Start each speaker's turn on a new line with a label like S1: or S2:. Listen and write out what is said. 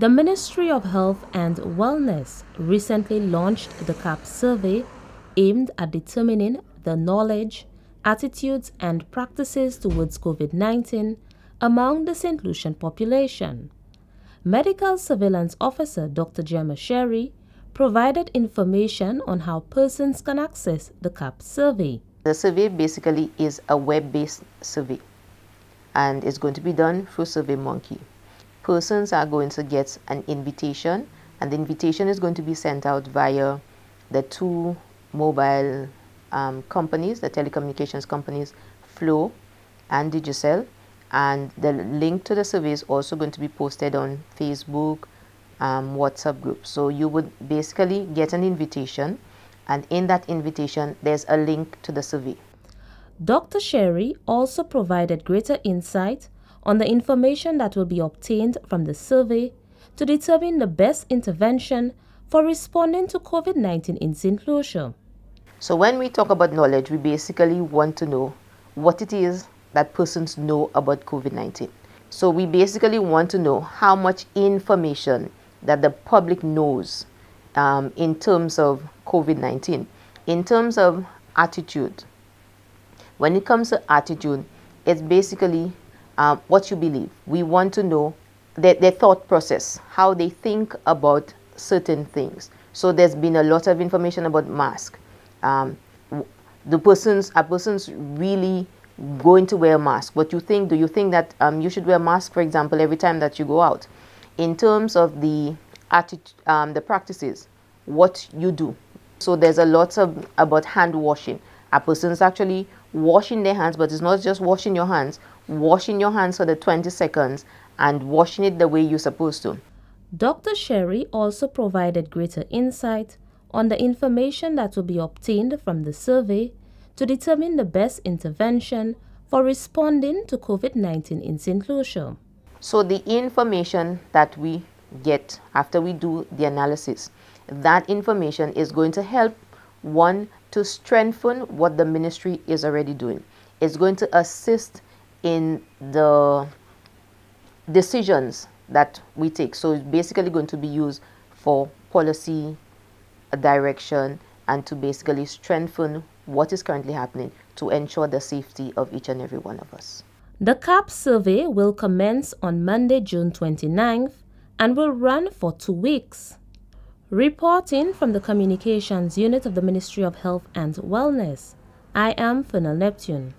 S1: The Ministry of Health and Wellness recently launched the CAP survey aimed at determining the knowledge, attitudes, and practices towards COVID 19 among the St. Lucian population. Medical Surveillance Officer Dr. Gemma Sherry provided information on how persons can access the CAP survey. The survey basically
S2: is a web based survey and it's going to be done through SurveyMonkey persons are going to get an invitation and the invitation is going to be sent out via the two mobile um, companies, the telecommunications companies, Flow and Digicel. And the link to the survey is also going to be posted on Facebook, um, WhatsApp group. So you would basically get
S1: an invitation and in that invitation there's a link to the survey. Dr. Sherry also provided greater insight on the information that will be obtained from the survey to determine the best intervention for responding to COVID-19 in St. Lucia.
S2: So when we talk about knowledge, we basically want to know what it is that persons know about COVID-19. So we basically want to know how much information that the public knows um, in terms of COVID-19. In terms of attitude, when it comes to attitude, it's basically uh, what you believe. We want to know their, their thought process, how they think about certain things. So there's been a lot of information about mask. Um, the persons are persons really going to wear a mask? What you think? Do you think that um, you should wear a mask, for example, every time that you go out? In terms of the attitude, um, the practices, what you do. So there's a lot of about hand washing. Are persons actually washing their hands, but it's not just washing your hands, washing your hands for the 20 seconds and washing it the way you're supposed to.
S1: Dr. Sherry also provided greater insight on the information that will be obtained from the survey to determine the best intervention for responding to COVID-19 in St. Lucia. So the
S2: information that we get after we do the analysis, that information is going to help one to strengthen what the ministry is already doing. It's going to assist in the decisions that we take. So it's basically going to be used for policy direction and to basically strengthen what is currently happening to ensure the safety of each and every one of us.
S1: The CAP survey will commence on Monday, June 29th and will run for two weeks. Reporting from the Communications Unit of the Ministry of Health and Wellness, I am Funal Neptune.